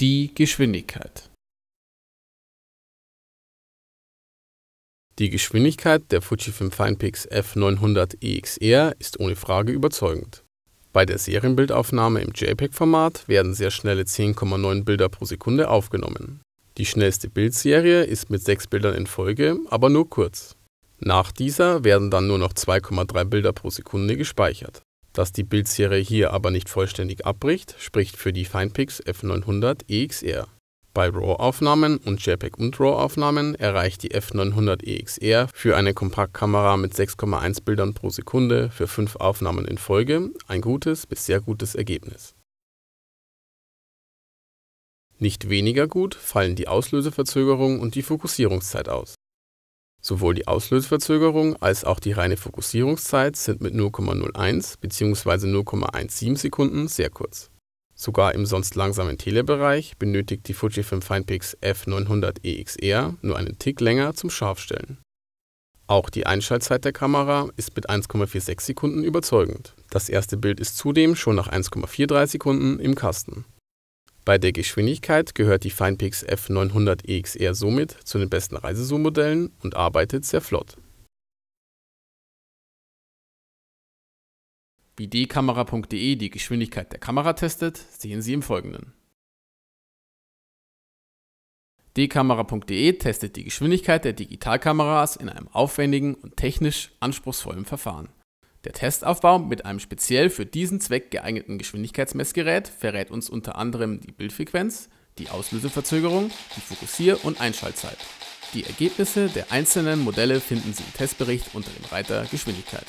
die Geschwindigkeit. Die Geschwindigkeit der Fujifilm Finepix F900 EXR ist ohne Frage überzeugend. Bei der Serienbildaufnahme im JPEG-Format werden sehr schnelle 10,9 Bilder pro Sekunde aufgenommen. Die schnellste Bildserie ist mit 6 Bildern in Folge, aber nur kurz. Nach dieser werden dann nur noch 2,3 Bilder pro Sekunde gespeichert. Dass die Bildserie hier aber nicht vollständig abbricht, spricht für die Finepix F900 EXR. Bei RAW-Aufnahmen und JPEG und RAW-Aufnahmen erreicht die F900 EXR für eine Kompaktkamera mit 6,1 Bildern pro Sekunde für 5 Aufnahmen in Folge ein gutes bis sehr gutes Ergebnis. Nicht weniger gut fallen die Auslöseverzögerung und die Fokussierungszeit aus Sowohl die Auslösverzögerung als auch die reine Fokussierungszeit sind mit 0,01 bzw. 0,17 Sekunden sehr kurz. Sogar im sonst langsamen Telebereich benötigt die Fujifilm Finepix F900 EXR nur einen Tick länger zum Scharfstellen. Auch die Einschaltzeit der Kamera ist mit 1,46 Sekunden überzeugend. Das erste Bild ist zudem schon nach 1,43 Sekunden im Kasten. Bei der Geschwindigkeit gehört die Finepix F900 EXR somit zu den besten Reisesuchmodellen und arbeitet sehr flott. Wie dkamera.de die Geschwindigkeit der Kamera testet, sehen Sie im Folgenden. dkamera.de testet die Geschwindigkeit der Digitalkameras in einem aufwendigen und technisch anspruchsvollen Verfahren. Der Testaufbau mit einem speziell für diesen Zweck geeigneten Geschwindigkeitsmessgerät verrät uns unter anderem die Bildfrequenz, die Auslöseverzögerung, die Fokussier- und Einschaltzeit. Die Ergebnisse der einzelnen Modelle finden Sie im Testbericht unter dem Reiter Geschwindigkeit.